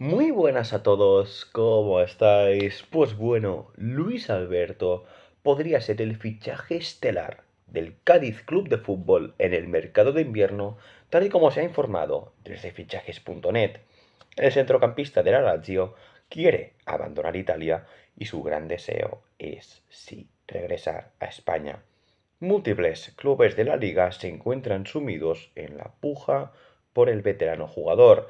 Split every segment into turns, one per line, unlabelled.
Muy buenas a todos, ¿cómo estáis? Pues bueno, Luis Alberto podría ser el fichaje estelar del Cádiz Club de Fútbol en el mercado de invierno, tal y como se ha informado desde fichajes.net. El centrocampista del la Lazio quiere abandonar Italia y su gran deseo es, sí, regresar a España. Múltiples clubes de la liga se encuentran sumidos en la puja por el veterano jugador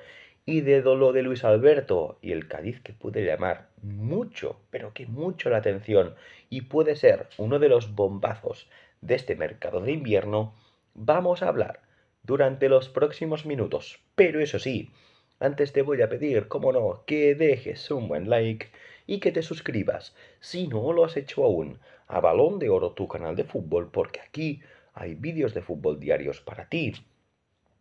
y de dolo de Luis Alberto y el Cádiz que puede llamar mucho, pero que mucho la atención y puede ser uno de los bombazos de este mercado de invierno, vamos a hablar durante los próximos minutos. Pero eso sí, antes te voy a pedir, como no, que dejes un buen like y que te suscribas, si no lo has hecho aún, a Balón de Oro, tu canal de fútbol, porque aquí hay vídeos de fútbol diarios para ti.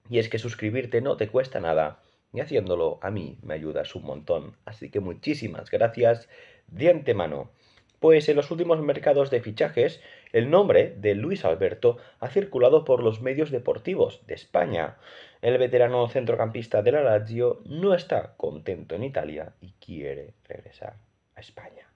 Y es que suscribirte no te cuesta nada y haciéndolo a mí me ayudas un montón. Así que muchísimas gracias de antemano. Pues en los últimos mercados de fichajes, el nombre de Luis Alberto ha circulado por los medios deportivos de España. El veterano centrocampista de la Lazio no está contento en Italia y quiere regresar a España.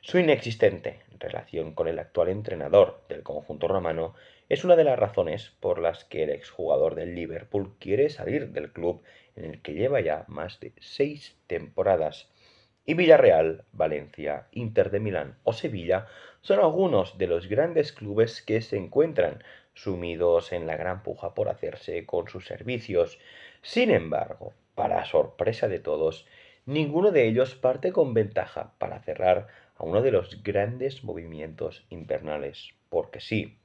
Su inexistente relación con el actual entrenador del conjunto romano es una de las razones por las que el exjugador del Liverpool quiere salir del club en el que lleva ya más de seis temporadas. Y Villarreal, Valencia, Inter de Milán o Sevilla son algunos de los grandes clubes que se encuentran sumidos en la gran puja por hacerse con sus servicios. Sin embargo, para sorpresa de todos, ninguno de ellos parte con ventaja para cerrar a uno de los grandes movimientos invernales, porque sí,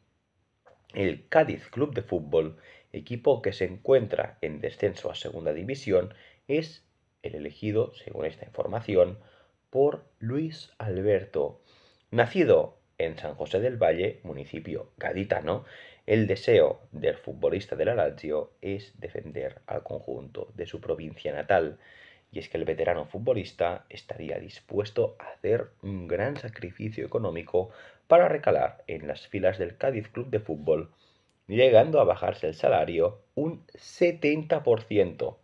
el Cádiz Club de Fútbol, equipo que se encuentra en descenso a Segunda División, es el elegido, según esta información, por Luis Alberto. Nacido en San José del Valle, municipio gaditano, el deseo del futbolista del la es defender al conjunto de su provincia natal y es que el veterano futbolista estaría dispuesto a hacer un gran sacrificio económico para recalar en las filas del Cádiz Club de Fútbol, llegando a bajarse el salario un 70%.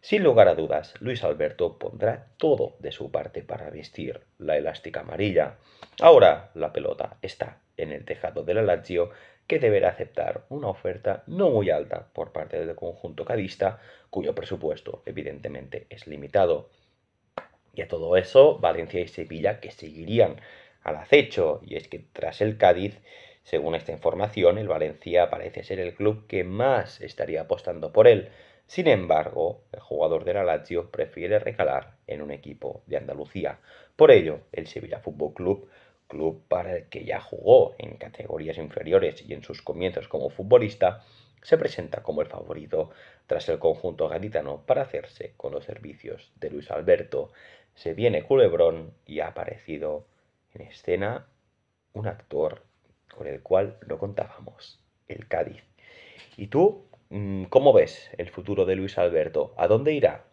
Sin lugar a dudas, Luis Alberto pondrá todo de su parte para vestir la elástica amarilla. Ahora la pelota está en el tejado de la Lazio que deberá aceptar una oferta no muy alta por parte del conjunto cadista, cuyo presupuesto evidentemente es limitado. Y a todo eso, Valencia y Sevilla que seguirían al acecho, y es que tras el Cádiz, según esta información, el Valencia parece ser el club que más estaría apostando por él. Sin embargo, el jugador de la Lazio prefiere recalar en un equipo de Andalucía. Por ello, el Sevilla Fútbol Club club para el que ya jugó en categorías inferiores y en sus comienzos como futbolista, se presenta como el favorito tras el conjunto gaditano para hacerse con los servicios de Luis Alberto. Se viene Culebrón y ha aparecido en escena un actor con el cual no contábamos, el Cádiz. ¿Y tú mm, cómo ves el futuro de Luis Alberto? ¿A dónde irá?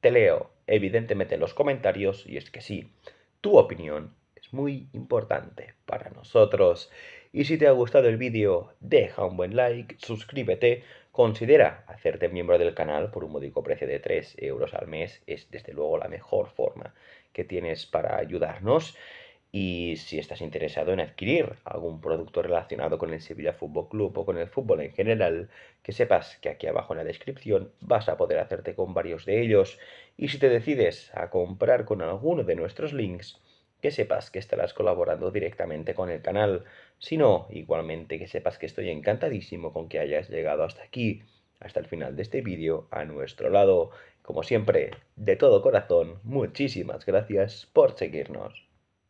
Te leo evidentemente en los comentarios y es que sí, tu opinión muy importante para nosotros. Y si te ha gustado el vídeo, deja un buen like, suscríbete, considera hacerte miembro del canal por un módico precio de 3 euros al mes. Es desde luego la mejor forma que tienes para ayudarnos. Y si estás interesado en adquirir algún producto relacionado con el Sevilla Fútbol Club o con el fútbol en general, que sepas que aquí abajo en la descripción vas a poder hacerte con varios de ellos. Y si te decides a comprar con alguno de nuestros links, que sepas que estarás colaborando directamente con el canal. sino igualmente que sepas que estoy encantadísimo con que hayas llegado hasta aquí, hasta el final de este vídeo, a nuestro lado. Como siempre, de todo corazón, muchísimas gracias por seguirnos.